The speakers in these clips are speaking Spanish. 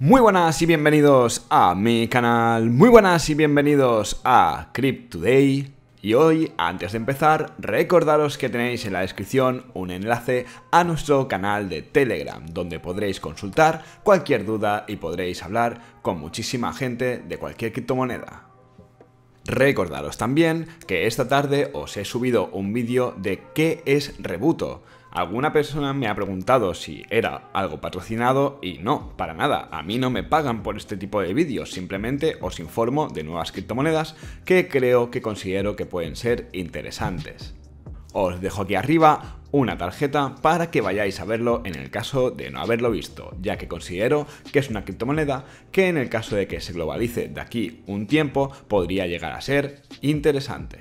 Muy buenas y bienvenidos a mi canal, muy buenas y bienvenidos a Crypt Today. Y hoy, antes de empezar, recordaros que tenéis en la descripción un enlace a nuestro canal de Telegram, donde podréis consultar cualquier duda y podréis hablar con muchísima gente de cualquier criptomoneda. Recordaros también que esta tarde os he subido un vídeo de qué es Rebuto, Alguna persona me ha preguntado si era algo patrocinado y no, para nada, a mí no me pagan por este tipo de vídeos, simplemente os informo de nuevas criptomonedas que creo que considero que pueden ser interesantes. Os dejo aquí arriba una tarjeta para que vayáis a verlo en el caso de no haberlo visto, ya que considero que es una criptomoneda que en el caso de que se globalice de aquí un tiempo podría llegar a ser interesante.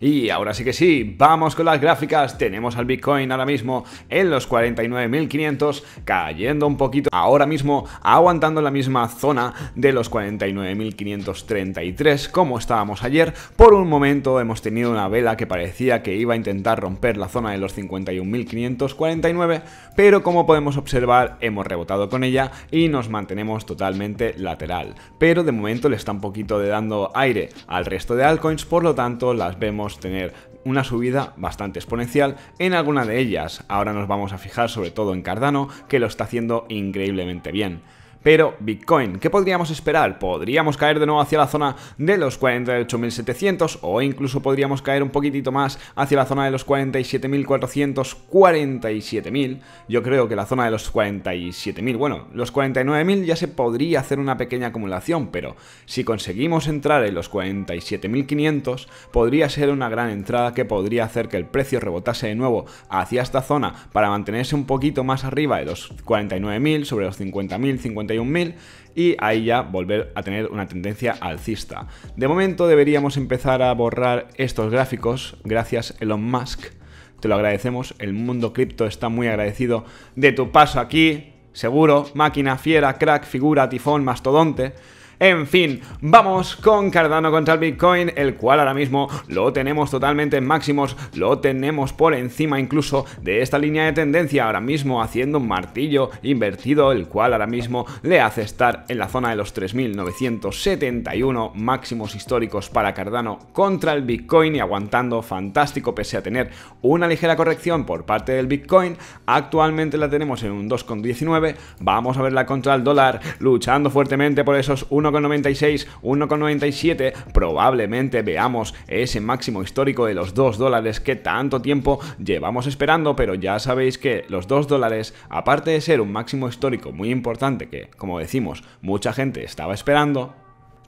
Y ahora sí que sí, vamos con las gráficas. Tenemos al Bitcoin ahora mismo en los 49.500, cayendo un poquito. Ahora mismo aguantando la misma zona de los 49.533 como estábamos ayer. Por un momento hemos tenido una vela que parecía que iba a intentar romper la zona de los 51.549, pero como podemos observar hemos rebotado con ella y nos mantenemos totalmente lateral. Pero de momento le está un poquito de dando aire al resto de altcoins, por lo tanto las vemos tener una subida bastante exponencial en alguna de ellas. Ahora nos vamos a fijar sobre todo en Cardano, que lo está haciendo increíblemente bien pero Bitcoin. ¿Qué podríamos esperar? Podríamos caer de nuevo hacia la zona de los 48.700 o incluso podríamos caer un poquitito más hacia la zona de los 47.400, 47.000. Yo creo que la zona de los 47.000, bueno, los 49.000 ya se podría hacer una pequeña acumulación, pero si conseguimos entrar en los 47.500, podría ser una gran entrada que podría hacer que el precio rebotase de nuevo hacia esta zona para mantenerse un poquito más arriba de los 49.000, sobre los 50.000, 50.000 1000 y ahí ya volver a tener una tendencia alcista. De momento deberíamos empezar a borrar estos gráficos gracias Elon Musk. Te lo agradecemos, el mundo cripto está muy agradecido de tu paso aquí. Seguro, máquina, fiera, crack, figura, tifón, mastodonte. En fin, vamos con Cardano contra el Bitcoin, el cual ahora mismo lo tenemos totalmente en máximos, lo tenemos por encima incluso de esta línea de tendencia, ahora mismo haciendo un martillo invertido, el cual ahora mismo le hace estar en la zona de los 3.971 máximos históricos para Cardano contra el Bitcoin y aguantando fantástico pese a tener una ligera corrección por parte del Bitcoin, actualmente la tenemos en un 2,19, vamos a verla contra el dólar, luchando fuertemente por esos 1 1,96, 1,97, probablemente veamos ese máximo histórico de los 2 dólares que tanto tiempo llevamos esperando, pero ya sabéis que los 2 dólares, aparte de ser un máximo histórico muy importante que, como decimos, mucha gente estaba esperando,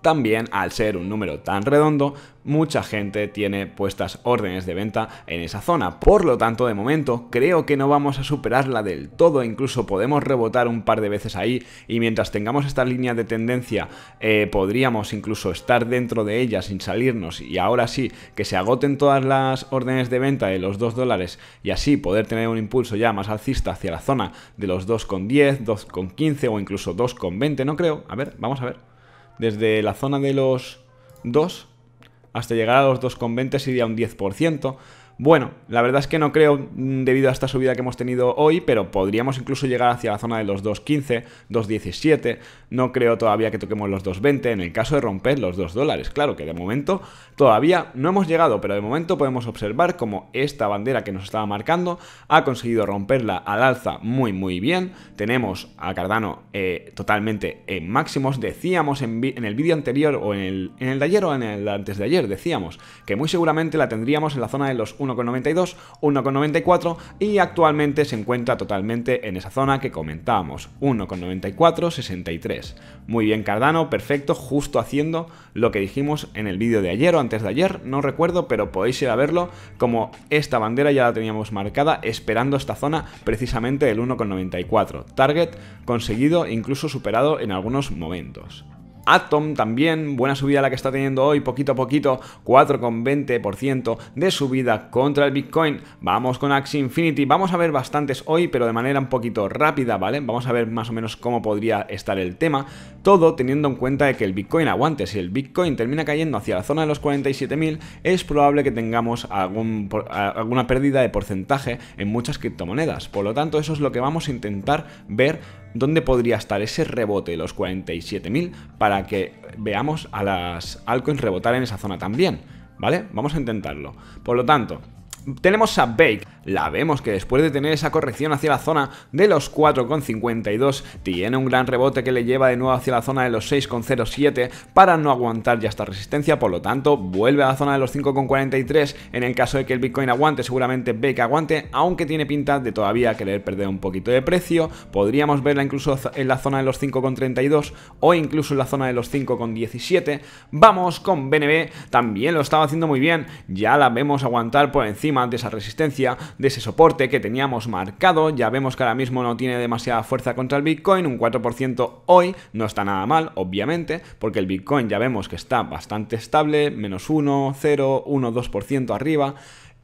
también, al ser un número tan redondo, mucha gente tiene puestas órdenes de venta en esa zona. Por lo tanto, de momento, creo que no vamos a superarla del todo. Incluso podemos rebotar un par de veces ahí y mientras tengamos esta línea de tendencia, eh, podríamos incluso estar dentro de ella sin salirnos y ahora sí, que se agoten todas las órdenes de venta de los 2 dólares y así poder tener un impulso ya más alcista hacia la zona de los 2,10, 2,15 o incluso 2,20, no creo. A ver, vamos a ver desde la zona de los 2 hasta llegar a los 2,20 sería un 10%. Bueno, la verdad es que no creo mm, debido a esta subida que hemos tenido hoy, pero podríamos incluso llegar hacia la zona de los 2.15, 2.17. No creo todavía que toquemos los 2.20 en el caso de romper los 2 dólares. Claro que de momento todavía no hemos llegado, pero de momento podemos observar como esta bandera que nos estaba marcando ha conseguido romperla al alza muy muy bien. Tenemos a Cardano eh, totalmente en máximos. Decíamos en, el vídeo anterior o en el, en el de ayer o en el antes de ayer, decíamos que muy seguramente la tendríamos en la zona de los 1,92, 1,94 y actualmente se encuentra totalmente en esa zona que comentábamos, 1,94, 63. Muy bien Cardano, perfecto, justo haciendo lo que dijimos en el vídeo de ayer o antes de ayer, no recuerdo, pero podéis ir a verlo como esta bandera ya la teníamos marcada esperando esta zona precisamente del 1,94. Target conseguido, incluso superado en algunos momentos. Atom también, buena subida la que está teniendo hoy, poquito a poquito, 4,20% de subida contra el Bitcoin. Vamos con Axie Infinity, vamos a ver bastantes hoy, pero de manera un poquito rápida, ¿vale? Vamos a ver más o menos cómo podría estar el tema, todo teniendo en cuenta de que el Bitcoin aguante. Si el Bitcoin termina cayendo hacia la zona de los 47.000, es probable que tengamos alguna pérdida de porcentaje en muchas criptomonedas. Por lo tanto, eso es lo que vamos a intentar ver dónde podría estar ese rebote de los 47.000 para que veamos a las altcoins rebotar en esa zona también. ¿Vale? Vamos a intentarlo. Por lo tanto, tenemos a Bake, la vemos que después de tener esa corrección hacia la zona de los 4,52, tiene un gran rebote que le lleva de nuevo hacia la zona de los 6,07 para no aguantar ya esta resistencia, por lo tanto vuelve a la zona de los 5,43 en el caso de que el Bitcoin aguante, seguramente Bake aguante, aunque tiene pinta de todavía querer perder un poquito de precio, podríamos verla incluso en la zona de los 5,32 o incluso en la zona de los 5,17. Vamos con BNB, también lo estaba haciendo muy bien, ya la vemos aguantar por encima de esa resistencia, de ese soporte que teníamos marcado. Ya vemos que ahora mismo no tiene demasiada fuerza contra el Bitcoin, un 4% hoy no está nada mal, obviamente, porque el Bitcoin ya vemos que está bastante estable, menos 1, 0, 1, 2% arriba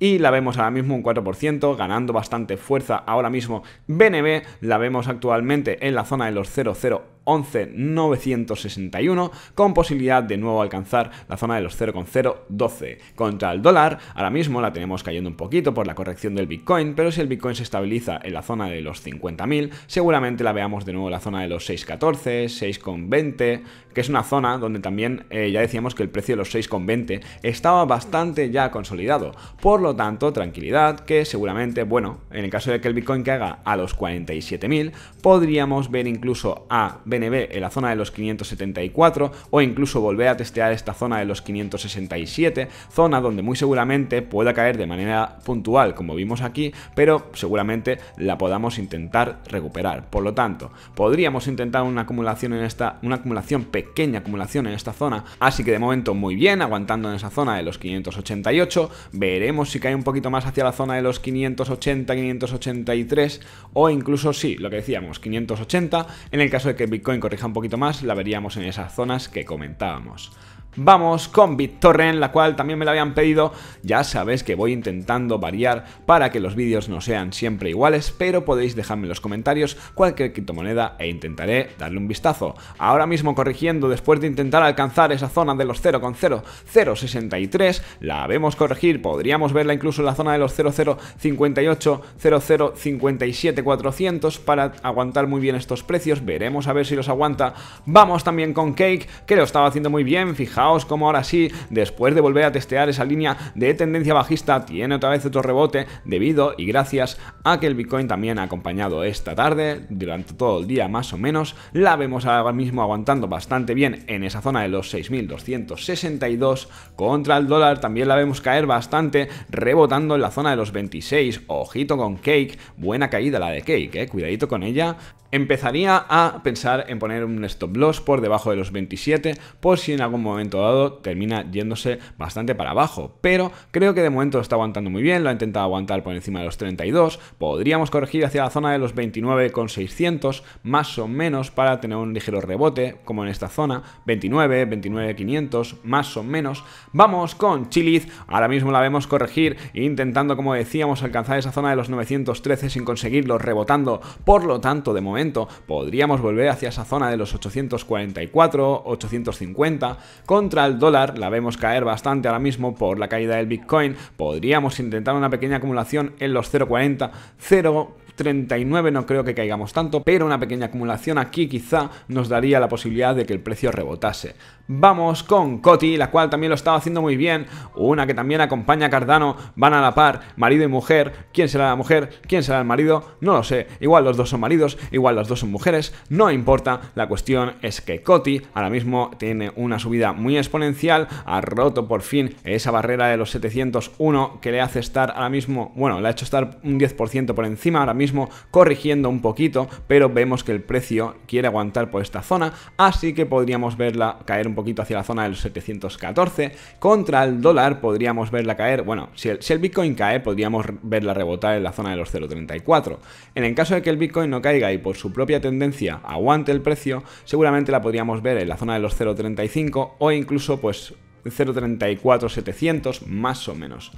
y la vemos ahora mismo un 4%, ganando bastante fuerza ahora mismo BNB, la vemos actualmente en la zona de los 0.011961, con posibilidad de nuevo alcanzar la zona de los 0,012. Contra el dólar, ahora mismo la tenemos cayendo un poquito por la corrección del Bitcoin, pero si el Bitcoin se estabiliza en la zona de los 50.000, seguramente la veamos de nuevo en la zona de los 6,14, 6,20, que es una zona donde también eh, ya decíamos que el precio de los 6,20 estaba bastante ya consolidado. Por tanto, tranquilidad, que seguramente, bueno, en el caso de que el Bitcoin caiga a los 47.000, podríamos ver incluso a BNB en la zona de los 574 o incluso volver a testear esta zona de los 567, zona donde muy seguramente pueda caer de manera puntual, como vimos aquí, pero seguramente la podamos intentar recuperar. Por lo tanto, podríamos intentar una acumulación en esta, una acumulación pequeña acumulación en esta zona, así que de momento muy bien, aguantando en esa zona de los 588, veremos si cae un poquito más hacia la zona de los 580, 583 o incluso si lo que decíamos, 580, en el caso de que Bitcoin corrija un poquito más, la veríamos en esas zonas que comentábamos. Vamos con BitTorrent, la cual también me la habían pedido. Ya sabéis que voy intentando variar para que los vídeos no sean siempre iguales, pero podéis dejarme en los comentarios cualquier criptomoneda e intentaré darle un vistazo. Ahora mismo corrigiendo, después de intentar alcanzar esa zona de los 0.0063, la vemos corregir, podríamos verla incluso en la zona de los 0058, 0057, 400 para aguantar muy bien estos precios. Veremos a ver si los aguanta. Vamos también con Cake, que lo estaba haciendo muy bien, fijaos como ahora sí, después de volver a testear esa línea de tendencia bajista, tiene otra vez otro rebote debido y gracias a que el Bitcoin también ha acompañado esta tarde, durante todo el día más o menos, la vemos ahora mismo aguantando bastante bien en esa zona de los 6.262 contra el dólar, también la vemos caer bastante, rebotando en la zona de los 26, ojito con Cake, buena caída la de Cake, eh, cuidadito con ella, empezaría a pensar en poner un stop loss por debajo de los 27 por si en algún momento dado termina yéndose bastante para abajo. Pero creo que de momento está aguantando muy bien, lo ha intentado aguantar por encima de los 32. Podríamos corregir hacia la zona de los 29,600 más o menos para tener un ligero rebote, como en esta zona. 29, 29,500 más o menos. Vamos con Chiliz. Ahora mismo la vemos corregir, intentando, como decíamos, alcanzar esa zona de los 913 sin conseguirlo, rebotando. Por lo tanto, de momento, podríamos volver hacia esa zona de los 844, 850, con contra el dólar, la vemos caer bastante ahora mismo por la caída del Bitcoin, podríamos intentar una pequeña acumulación en los 0,40, 0 39 no creo que caigamos tanto, pero una pequeña acumulación aquí quizá nos daría la posibilidad de que el precio rebotase. Vamos con Coti, la cual también lo estaba haciendo muy bien, una que también acompaña a Cardano, van a la par, marido y mujer, ¿quién será la mujer? ¿Quién será el marido? No lo sé, igual los dos son maridos, igual los dos son mujeres, no importa, la cuestión es que Coti ahora mismo tiene una subida muy exponencial, ha roto por fin esa barrera de los 701 que le hace estar ahora mismo, bueno, le ha hecho estar un 10% por encima ahora mismo, mismo corrigiendo un poquito, pero vemos que el precio quiere aguantar por esta zona, así que podríamos verla caer un poquito hacia la zona de los 714. Contra el dólar podríamos verla caer, bueno, si el, si el Bitcoin cae, podríamos verla rebotar en la zona de los 0.34. En el caso de que el Bitcoin no caiga y por su propia tendencia aguante el precio, seguramente la podríamos ver en la zona de los 0.35 o incluso pues 0.34 más o menos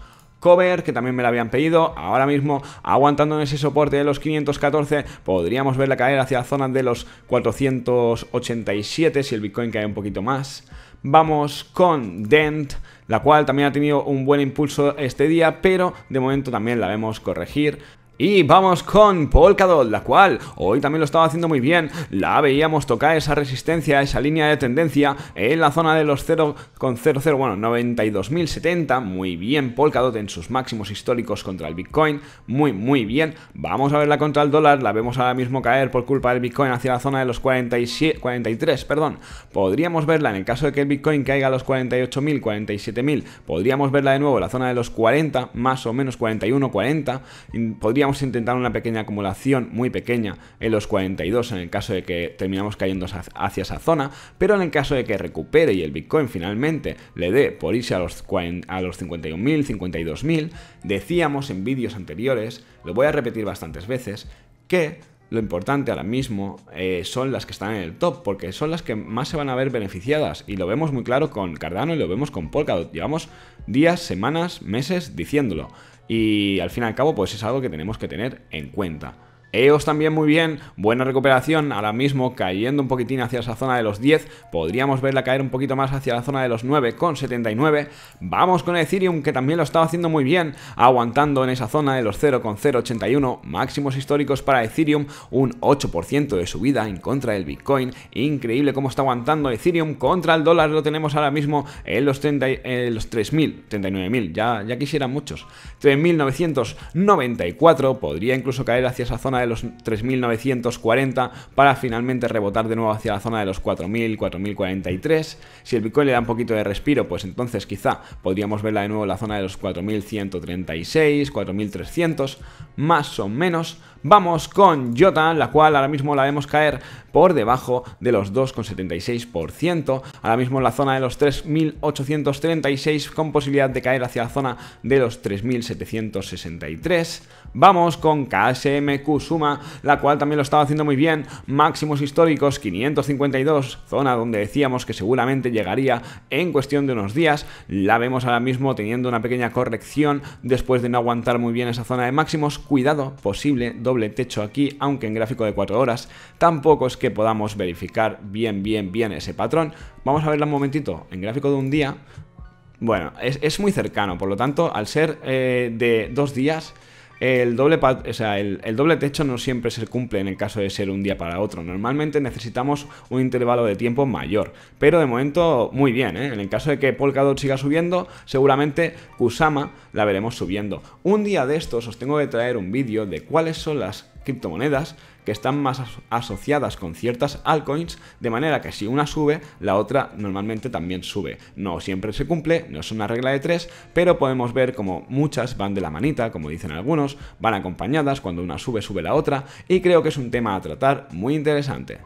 cover, que también me la habían pedido. Ahora mismo, aguantando en ese soporte de los 514, podríamos verla caer hacia zonas de los 487 si el Bitcoin cae un poquito más. Vamos con Dent, la cual también ha tenido un buen impulso este día, pero de momento también la vemos corregir. Y vamos con Polkadot, la cual hoy también lo estaba haciendo muy bien. La veíamos tocar esa resistencia, esa línea de tendencia en la zona de los 0,00, bueno, 92.070. Muy bien, Polkadot en sus máximos históricos contra el Bitcoin. Muy, muy bien. Vamos a verla contra el dólar. La vemos ahora mismo caer por culpa del Bitcoin hacia la zona de los 47, 43. Perdón. Podríamos verla en el caso de que el Bitcoin caiga a los 48.000, 47.000. Podríamos verla de nuevo en la zona de los 40, más o menos 41, 40. Podríamos intentar una pequeña acumulación, muy pequeña, en los 42 en el caso de que terminamos cayendo hacia esa zona, pero en el caso de que recupere y el Bitcoin finalmente le dé por irse a los, a los 51.000, 52.000, decíamos en vídeos anteriores, lo voy a repetir bastantes veces, que lo importante ahora mismo eh, son las que están en el top, porque son las que más se van a ver beneficiadas. Y lo vemos muy claro con Cardano y lo vemos con Polkadot. Llevamos días, semanas, meses diciéndolo. Y al fin y al cabo, pues es algo que tenemos que tener en cuenta. EOS también muy bien, buena recuperación, ahora mismo cayendo un poquitín hacia esa zona de los 10, podríamos verla caer un poquito más hacia la zona de los 9,79 con Vamos con Ethereum que también lo estaba haciendo muy bien, aguantando en esa zona de los 0,081, máximos históricos para Ethereum, un 8% de subida en contra del Bitcoin, increíble cómo está aguantando Ethereum contra el dólar, lo tenemos ahora mismo en los, los 3.000, 39.000, ya, ya quisieran muchos, 3.994, podría incluso caer hacia esa zona de de los 3.940 para finalmente rebotar de nuevo hacia la zona de los 4.000, 4.043. Si el Bitcoin le da un poquito de respiro, pues entonces quizá podríamos verla de nuevo en la zona de los 4.136, 4.300, más o menos. Vamos con Jota, la cual ahora mismo la vemos caer por debajo de los 2,76%. Ahora mismo en la zona de los 3.836 con posibilidad de caer hacia la zona de los 3.763. Vamos con KSM suma, la cual también lo estaba haciendo muy bien, máximos históricos 552, zona donde decíamos que seguramente llegaría en cuestión de unos días, la vemos ahora mismo teniendo una pequeña corrección después de no aguantar muy bien esa zona de máximos, cuidado, posible doble techo aquí, aunque en gráfico de 4 horas tampoco es que podamos verificar bien bien bien ese patrón, vamos a verla un momentito en gráfico de un día, bueno, es, muy cercano, por lo tanto, al ser eh, de dos días, el doble, el, doble techo no siempre se cumple en el caso de ser un día para otro. Normalmente necesitamos un intervalo de tiempo mayor. Pero de momento, muy bien. ¿eh? En el caso de que Polkadot siga subiendo, seguramente Kusama la veremos subiendo. Un día de estos os tengo que traer un vídeo de cuáles son las criptomonedas que están más asociadas con ciertas altcoins, de manera que si una sube, la otra normalmente también sube. No siempre se cumple, no es una regla de tres, pero podemos ver como muchas van de la manita, como dicen algunos, van acompañadas, cuando una sube, sube la otra, y creo que es un tema a tratar muy interesante.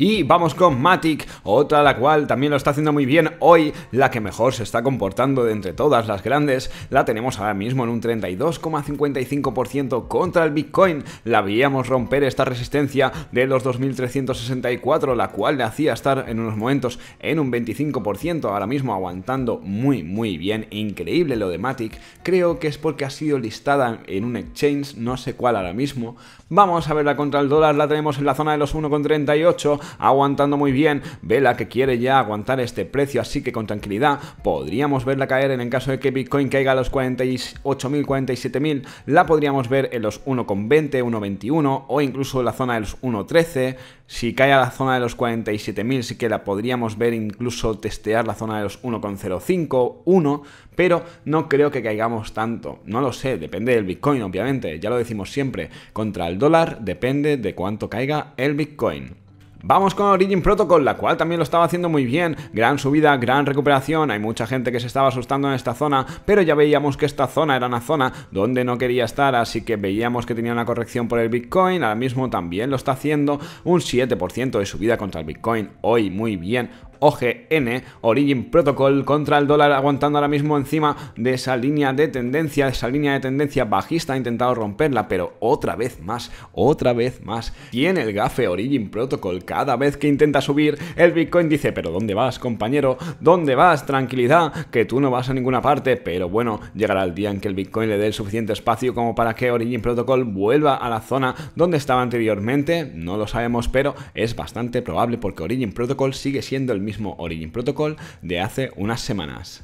Y vamos con Matic, otra la cual también lo está haciendo muy bien hoy, la que mejor se está comportando de entre todas las grandes, la tenemos ahora mismo en un 32,55% contra el Bitcoin, la veíamos romper esta resistencia de los 2.364, la cual le hacía estar en unos momentos en un 25%, ahora mismo aguantando muy muy bien, increíble lo de Matic, creo que es porque ha sido listada en un exchange, no sé cuál ahora mismo, vamos a verla contra el dólar, la tenemos en la zona de los 1,38, aguantando muy bien. Vela que quiere ya aguantar este precio, así que con tranquilidad podríamos verla caer en el caso de que Bitcoin caiga a los 48.000, 47.000. La podríamos ver en los 1,20, 1,21 o incluso en la zona de los 1,13. Si cae a la zona de los 47.000 sí que la podríamos ver incluso testear la zona de los 1,05, 1, pero no creo que caigamos tanto. No lo sé, depende del Bitcoin, obviamente. Ya lo decimos siempre, contra el dólar depende de cuánto caiga el Bitcoin. Vamos con Origin Protocol, la cual también lo estaba haciendo muy bien. Gran subida, gran recuperación. Hay mucha gente que se estaba asustando en esta zona, pero ya veíamos que esta zona era una zona donde no quería estar, así que veíamos que tenía una corrección por el Bitcoin. Ahora mismo también lo está haciendo. Un 7% de subida contra el Bitcoin. Hoy muy bien. OGN, Origin Protocol, contra el dólar aguantando ahora mismo encima de esa línea de tendencia, esa línea de tendencia bajista, ha intentado romperla, pero otra vez más, otra vez más, tiene el gafe Origin Protocol, cada vez que intenta subir, el Bitcoin dice, pero ¿dónde vas compañero? ¿Dónde vas? Tranquilidad, que tú no vas a ninguna parte, pero bueno, llegará el día en que el Bitcoin le dé el suficiente espacio como para que Origin Protocol vuelva a la zona donde estaba anteriormente, no lo sabemos, pero es bastante probable porque Origin Protocol sigue siendo el mismo Origin Protocol de hace unas semanas.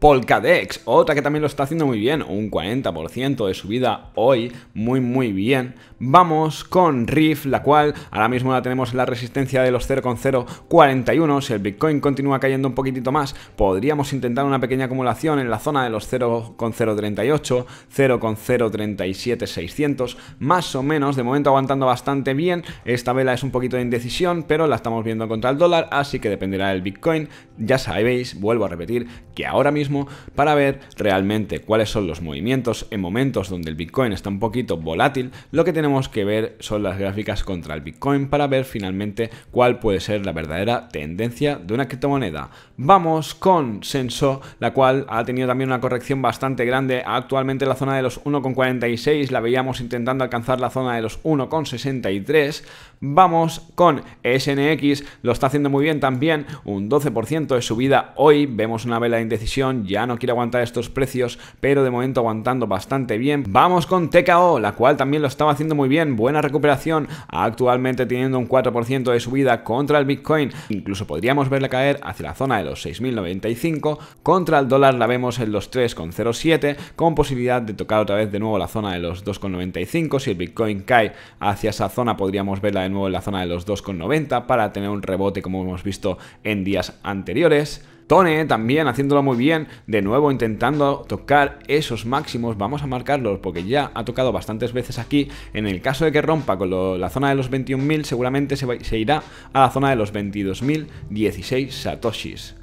Polkadex, otra que también lo está haciendo muy bien, un 40% de subida hoy, muy muy bien. Vamos con Riff, la cual ahora mismo la tenemos en la resistencia de los 0,041. Si el Bitcoin continúa cayendo un poquitito más, podríamos intentar una pequeña acumulación en la zona de los 0,038, 0,037600, más o menos, de momento aguantando bastante bien. Esta vela es un poquito de indecisión, pero la estamos viendo contra el dólar, así que dependerá del Bitcoin. Ya sabéis, vuelvo a repetir, que ahora mismo para ver realmente cuáles son los movimientos en momentos donde el Bitcoin está un poquito volátil. Lo que tenemos que ver son las gráficas contra el Bitcoin para ver finalmente cuál puede ser la verdadera tendencia de una criptomoneda. Vamos con Senso, la cual ha tenido también una corrección bastante grande. Actualmente la zona de los 1,46 la veíamos intentando alcanzar la zona de los 1,63 Vamos con SNX, lo está haciendo muy bien también, un 12% de subida hoy, vemos una vela de indecisión, ya no quiere aguantar estos precios, pero de momento aguantando bastante bien. Vamos con TKO, la cual también lo estaba haciendo muy bien, buena recuperación, actualmente teniendo un 4% de subida contra el Bitcoin, incluso podríamos verla caer hacia la zona de los 6.095, contra el dólar la vemos en los 3,07, con posibilidad de tocar otra vez de nuevo la zona de los 2,95, si el Bitcoin cae hacia esa zona podríamos verla de nuevo en la zona de los 2,90 para tener un rebote como hemos visto en días anteriores. Tone también haciéndolo muy bien, de nuevo intentando tocar esos máximos, vamos a marcarlos porque ya ha tocado bastantes veces aquí, en el caso de que rompa con la zona de los 21.000 seguramente se, se irá a la zona de los 22.016 satoshis.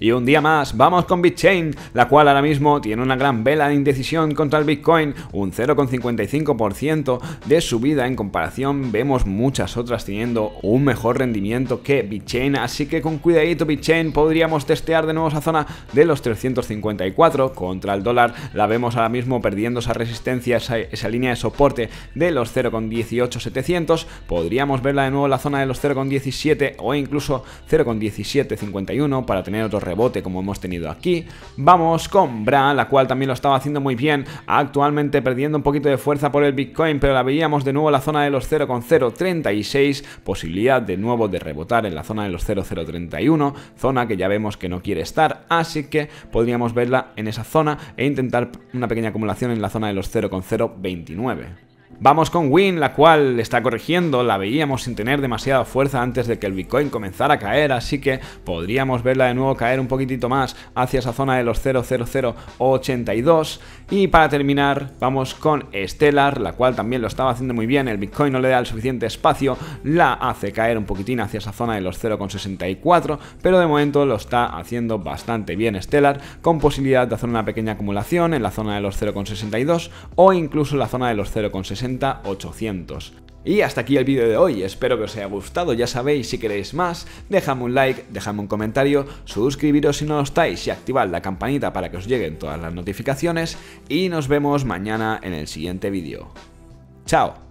Y un día más, vamos con BitChain, la cual ahora mismo tiene una gran vela de indecisión contra el Bitcoin, un 0,55% de subida en comparación, vemos muchas otras teniendo un mejor rendimiento que BitChain, así que con cuidadito BitChain podríamos testear de nuevo esa zona de los 354 contra el dólar, la vemos ahora mismo perdiendo esa resistencia, esa, línea de soporte de los 0,18700, podríamos verla de nuevo en la zona de los 0,17 o incluso 0,1751 para tener otros rebote como hemos tenido aquí. Vamos con Bra, la cual también lo estaba haciendo muy bien, actualmente perdiendo un poquito de fuerza por el Bitcoin, pero la veíamos de nuevo en la zona de los 0,036, posibilidad de nuevo de rebotar en la zona de los 0,031, zona que ya vemos que no quiere estar, así que podríamos verla en esa zona e intentar una pequeña acumulación en la zona de los 0,029. Vamos con Win, la cual está corrigiendo, la veíamos sin tener demasiada fuerza antes de que el Bitcoin comenzara a caer, así que podríamos verla de nuevo caer un poquitito más hacia esa zona de los 00082. Y para terminar, vamos con Stellar, la cual también lo estaba haciendo muy bien, el Bitcoin no le da el suficiente espacio, la hace caer un poquitín hacia esa zona de los 0,64, pero de momento lo está haciendo bastante bien Stellar, con posibilidad de hacer una pequeña acumulación en la zona de los 0,62 o incluso la zona de los 0,64. Y hasta aquí el vídeo de hoy, espero que os haya gustado, ya sabéis, si queréis más, dejadme un like, dejadme un comentario, suscribiros si no lo estáis y activad la campanita para que os lleguen todas las notificaciones y nos vemos mañana en el siguiente vídeo. ¡Chao!